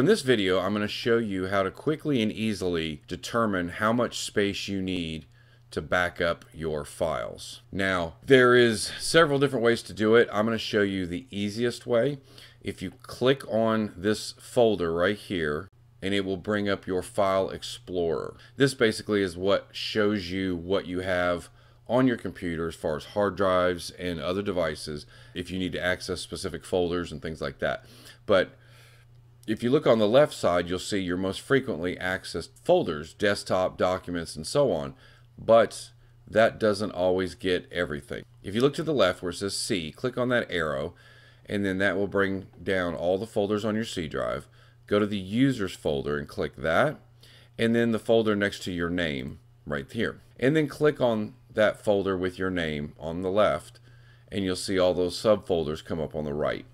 In this video, I'm going to show you how to quickly and easily determine how much space you need to back up your files. Now, there is several different ways to do it. I'm going to show you the easiest way. If you click on this folder right here, and it will bring up your File Explorer. This basically is what shows you what you have on your computer as far as hard drives and other devices if you need to access specific folders and things like that. But if you look on the left side, you'll see your most frequently accessed folders, desktop, documents, and so on, but that doesn't always get everything. If you look to the left where it says C, click on that arrow, and then that will bring down all the folders on your C drive. Go to the users folder and click that, and then the folder next to your name right here. And then click on that folder with your name on the left, and you'll see all those subfolders come up on the right.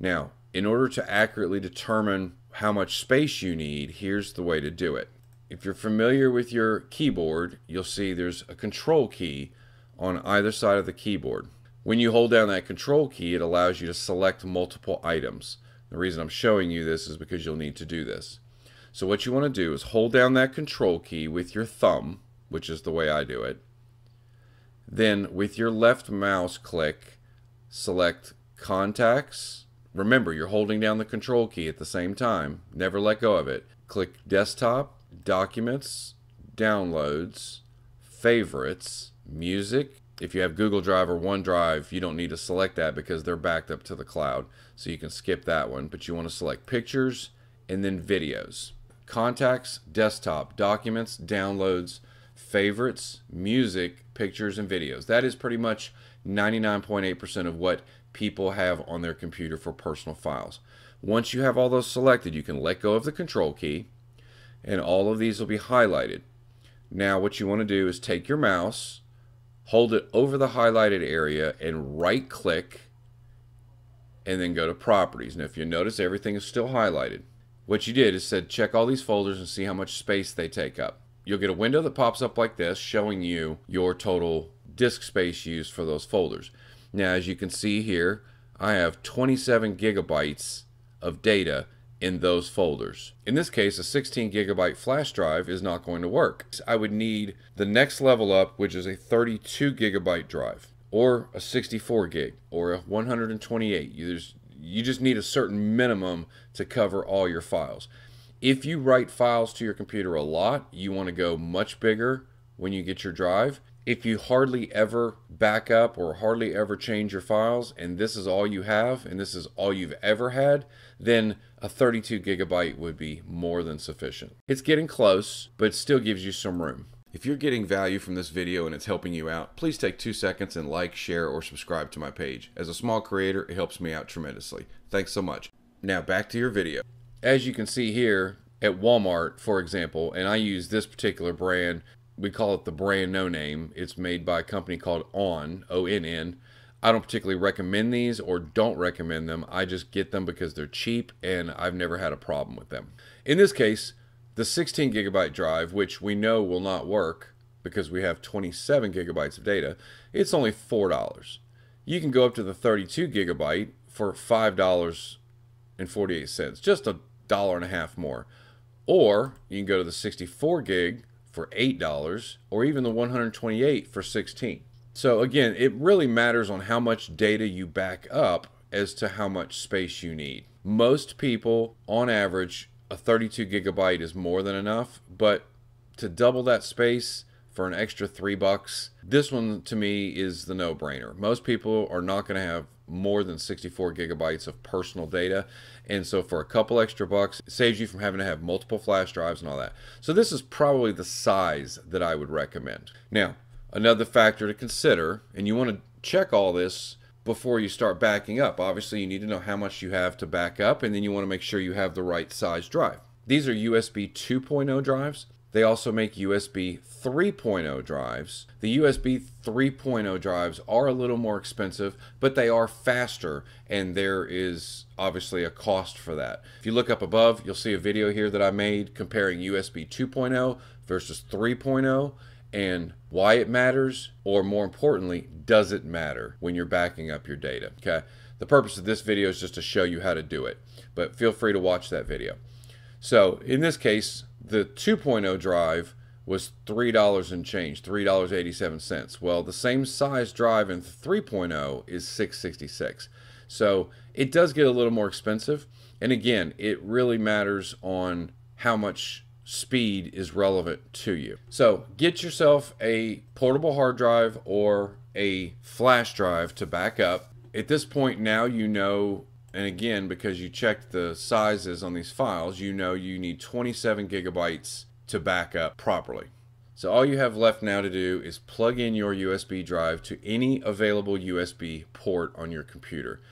Now, in order to accurately determine how much space you need, here's the way to do it. If you're familiar with your keyboard, you'll see there's a control key on either side of the keyboard. When you hold down that control key, it allows you to select multiple items. The reason I'm showing you this is because you'll need to do this. So what you want to do is hold down that control key with your thumb, which is the way I do it. Then with your left mouse click, select contacts, Remember, you're holding down the control key at the same time. Never let go of it. Click Desktop, Documents, Downloads, Favorites, Music. If you have Google Drive or OneDrive, you don't need to select that because they're backed up to the cloud. So you can skip that one, but you want to select Pictures and then Videos. Contacts, Desktop, Documents, Downloads, Favorites, Music, Pictures, and Videos. That is pretty much 99.8% of what people have on their computer for personal files. Once you have all those selected, you can let go of the control key and all of these will be highlighted. Now what you want to do is take your mouse, hold it over the highlighted area and right click and then go to properties. Now if you notice everything is still highlighted. What you did is said check all these folders and see how much space they take up. You'll get a window that pops up like this showing you your total disk space used for those folders. Now, as you can see here, I have 27 gigabytes of data in those folders. In this case, a 16 gigabyte flash drive is not going to work. I would need the next level up, which is a 32 gigabyte drive or a 64 gig or a 128. You just, you just need a certain minimum to cover all your files. If you write files to your computer a lot, you want to go much bigger when you get your drive if you hardly ever back up or hardly ever change your files and this is all you have and this is all you've ever had, then a 32 gigabyte would be more than sufficient. It's getting close, but still gives you some room. If you're getting value from this video and it's helping you out, please take two seconds and like, share, or subscribe to my page. As a small creator, it helps me out tremendously. Thanks so much. Now back to your video. As you can see here, at Walmart, for example, and I use this particular brand, we call it the brand no name. It's made by a company called On, O N N. I don't particularly recommend these or don't recommend them. I just get them because they're cheap and I've never had a problem with them. In this case, the 16 gigabyte drive, which we know will not work because we have 27 gigabytes of data, it's only $4. You can go up to the 32 gigabyte for $5.48, just a dollar and a half more. Or you can go to the 64 gig for $8 or even the 128 for 16. So again, it really matters on how much data you back up as to how much space you need. Most people on average a 32 gigabyte is more than enough, but to double that space for an extra 3 bucks, this one to me is the no-brainer. Most people are not going to have more than 64 gigabytes of personal data. And so for a couple extra bucks, it saves you from having to have multiple flash drives and all that. So this is probably the size that I would recommend. Now, another factor to consider, and you want to check all this before you start backing up. Obviously, you need to know how much you have to back up, and then you want to make sure you have the right size drive. These are USB 2.0 drives. They also make USB 3.0 drives. The USB 3.0 drives are a little more expensive, but they are faster, and there is obviously a cost for that. If you look up above, you'll see a video here that I made comparing USB 2.0 versus 3.0 and why it matters, or more importantly, does it matter when you're backing up your data? Okay. The purpose of this video is just to show you how to do it, but feel free to watch that video. So in this case, the 2.0 drive was $3 and change, $3.87. Well, the same size drive in 3.0 is 666. So it does get a little more expensive. And again, it really matters on how much speed is relevant to you. So get yourself a portable hard drive or a flash drive to back up. At this point now you know and again, because you checked the sizes on these files, you know you need 27 gigabytes to back up properly. So all you have left now to do is plug in your USB drive to any available USB port on your computer.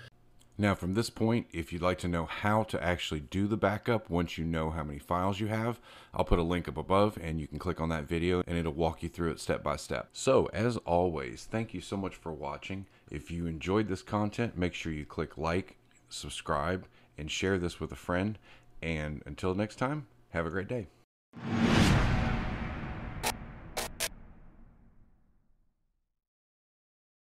Now from this point, if you'd like to know how to actually do the backup once you know how many files you have, I'll put a link up above and you can click on that video and it'll walk you through it step by step. So as always, thank you so much for watching. If you enjoyed this content, make sure you click like subscribe, and share this with a friend. And until next time, have a great day.